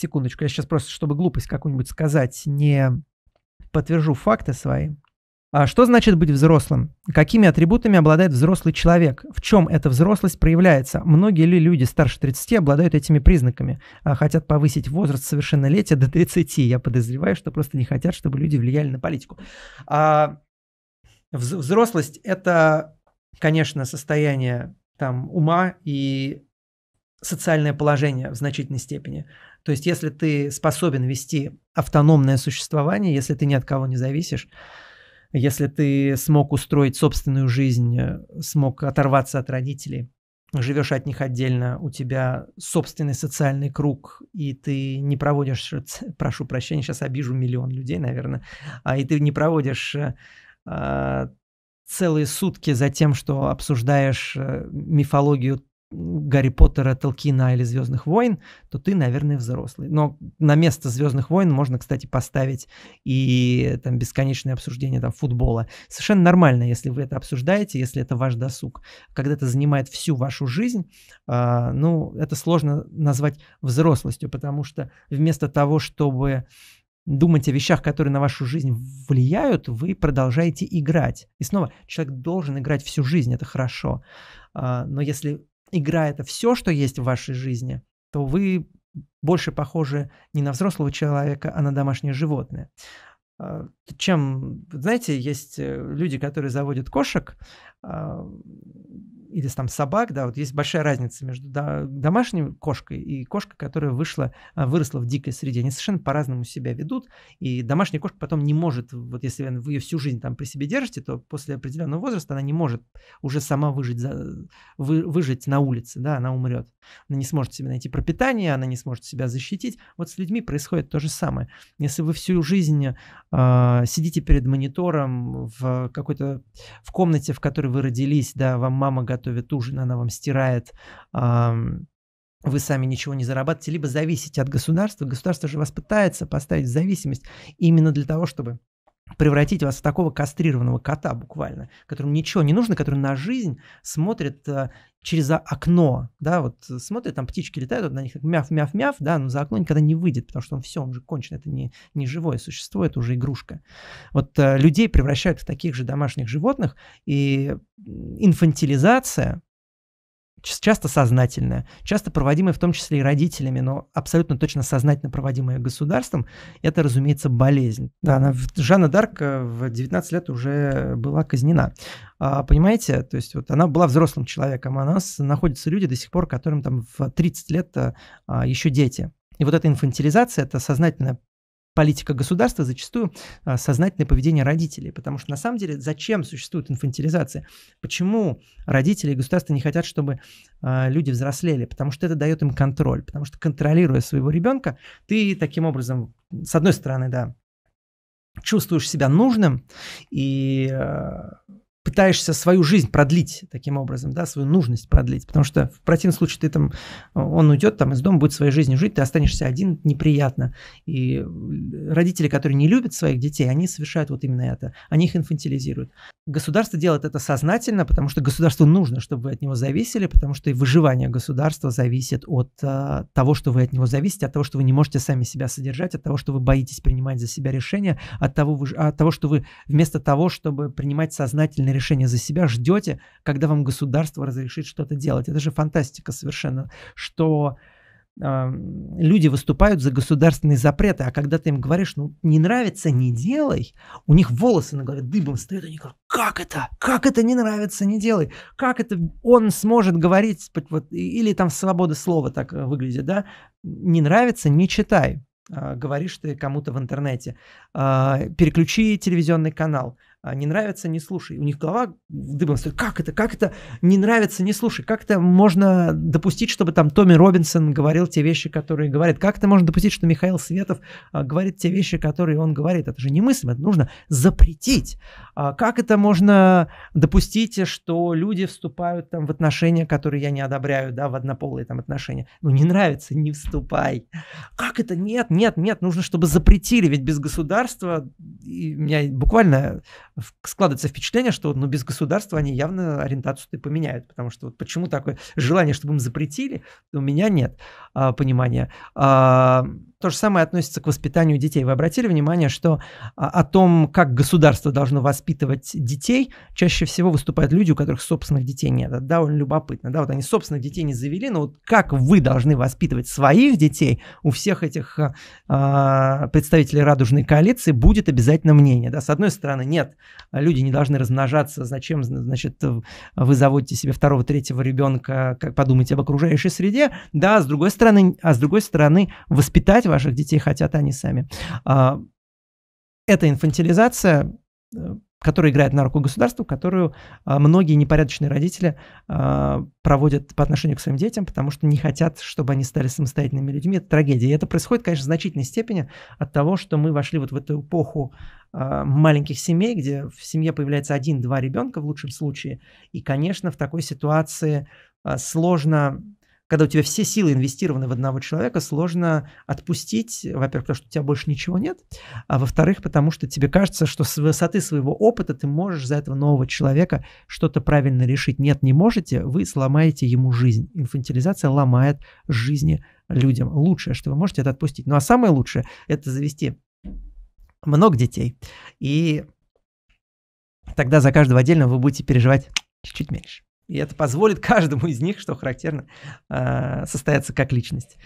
Секундочку, я сейчас просто, чтобы глупость какую-нибудь сказать, не подтвержу факты свои. А что значит быть взрослым? Какими атрибутами обладает взрослый человек? В чем эта взрослость проявляется? Многие ли люди старше 30 обладают этими признаками? А хотят повысить возраст совершеннолетия до 30? Я подозреваю, что просто не хотят, чтобы люди влияли на политику. А взрослость – это, конечно, состояние там, ума и социальное положение в значительной степени. То есть, если ты способен вести автономное существование, если ты ни от кого не зависишь, если ты смог устроить собственную жизнь, э, смог оторваться от родителей, живешь от них отдельно, у тебя собственный социальный круг, и ты не проводишь, э, прошу прощения, сейчас обижу миллион людей, наверное, а и ты не проводишь э, а, целые сутки за тем, что обсуждаешь мифологию Гарри Поттера, Толкина или Звездных войн, то ты, наверное, взрослый. Но на место Звездных войн можно, кстати, поставить и там бесконечное обсуждение там футбола. Совершенно нормально, если вы это обсуждаете, если это ваш досуг. Когда это занимает всю вашу жизнь, э, ну, это сложно назвать взрослостью, потому что вместо того, чтобы думать о вещах, которые на вашу жизнь влияют, вы продолжаете играть. И снова, человек должен играть всю жизнь, это хорошо. А, но если игра — это все, что есть в вашей жизни, то вы больше похожи не на взрослого человека, а на домашнее животное. А, чем, знаете, есть э, люди, которые заводят кошек, а, или там собак, да, вот есть большая разница между домашней кошкой и кошкой, которая вышла, а, выросла в дикой среде. Они совершенно по-разному себя ведут, и домашняя кошка потом не может, вот если вы ее всю жизнь там при себе держите, то после определенного возраста она не может уже сама выжить, за, вы, выжить на улице, да, она умрет. Она не сможет себе найти пропитание, она не сможет себя защитить. Вот с людьми происходит то же самое. Если вы всю жизнь э, сидите перед монитором в какой-то в комнате, в которой вы родились, да, вам мама готовит готовит ужин, она вам стирает, вы сами ничего не зарабатываете, либо зависите от государства. Государство же вас пытается поставить в зависимость именно для того, чтобы превратить вас в такого кастрированного кота буквально, которому ничего не нужно, который на жизнь смотрит а, через окно, да, вот смотрит, там птички летают, вот на них мяв-мяв-мяв, да, но за окно никогда не выйдет, потому что он все, он же кончен, это не, не живое существо, это уже игрушка. Вот а, людей превращают в таких же домашних животных, и инфантилизация, часто сознательная, часто проводимая в том числе и родителями, но абсолютно точно сознательно проводимая государством, это, разумеется, болезнь. Да, она, Жанна Дарк э, в 19 лет уже была казнена. А, понимаете? То есть вот она была взрослым человеком, а у нас находятся люди до сих пор, которым там в 30 лет э, а, еще дети. И вот эта инфантилизация, это сознательное политика государства зачастую а, сознательное поведение родителей. Потому что на самом деле зачем существует инфантилизация? Почему родители и государство не хотят, чтобы а, люди взрослели? Потому что это дает им контроль. Потому что контролируя своего ребенка, ты таким образом, с одной стороны, да, чувствуешь себя нужным и а, пытаешься свою жизнь продлить таким образом, да, свою нужность продлить, потому что в противном случае ты там, он уйдет там из дома, будет своей жизнью жить, ты останешься один, неприятно. И родители, которые не любят своих детей, они совершают вот именно это, они их инфантилизируют. Государство делает это сознательно, потому что государству нужно, чтобы вы от него зависели, потому что и выживание государства зависит от э, того, что вы от него зависите, от того, что вы не можете сами себя содержать, от того, что вы боитесь принимать за себя решения, от того, вы, от того что вы вместо того, чтобы принимать сознательные решения за себя, ждете, когда вам государство разрешит что-то делать. Это же фантастика совершенно, что люди выступают за государственные запреты, а когда ты им говоришь, ну, не нравится, не делай, у них волосы на голове дыбом стоят, они говорят, как это? Как это не нравится, не делай? Как это он сможет говорить? Вот, или там свобода слова так э, выглядит, да? Не нравится, не читай а, говоришь ты кому-то в интернете. А, переключи телевизионный канал. А, не нравится, не слушай. У них голова дыбом стоит. Как это? Как это не нравится, не слушай? Как это можно допустить, чтобы там Томми Робинсон говорил те вещи, которые говорит? Как это можно допустить, что Михаил Светов а, говорит те вещи, которые он говорит? Это же не мысль это нужно запретить. А как это можно допустить, что люди вступают там в отношения, которые я не одобряю, да, в однополые там отношения? Ну, не нравится, не вступай. Как это? Нет, нет, нет, нужно, чтобы запретили, ведь без государства, и меня буквально складывается впечатление, что ну, без государства они явно ориентацию-то поменяют, потому что вот почему такое желание, чтобы им запретили, у меня нет а, понимания. А, то же самое относится к воспитанию детей. Вы обратили внимание, что а, о том, как государство должно воспитывать детей, чаще всего выступают люди, у которых собственных детей нет. Это довольно любопытно. Да, вот они собственных детей не завели, но вот как вы должны воспитывать своих детей, у всех этих э, представителей радужной коалиции будет обязательно мнение. Да? С одной стороны, нет, люди не должны размножаться, зачем, значит, вы заводите себе второго, третьего ребенка, как подумайте об окружающей среде. Да, с другой стороны, а с другой стороны, воспитать ваших детей, хотят они сами. А, это инфантилизация, э, которая играет на руку государству, которую а, многие непорядочные родители а, проводят по отношению к своим детям, потому что не хотят, чтобы они стали самостоятельными людьми. Это трагедия. И это происходит, конечно, в значительной степени от того, что мы вошли вот в эту эпоху маленьких семей, где в семье появляется один-два ребенка в лучшем случае. И, конечно, в такой ситуации сложно когда у тебя все силы инвестированы в одного человека, сложно отпустить, во-первых, потому что у тебя больше ничего нет, а во-вторых, потому что тебе кажется, что с высоты своего опыта ты можешь за этого нового человека что-то правильно решить. Нет, не можете, вы сломаете ему жизнь. Инфантилизация ломает жизни людям. Лучшее, что вы можете, это отпустить. Ну а самое лучшее – это завести много детей. И тогда за каждого отдельно вы будете переживать чуть-чуть меньше. И это позволит каждому из них, что характерно, а, состояться как личность.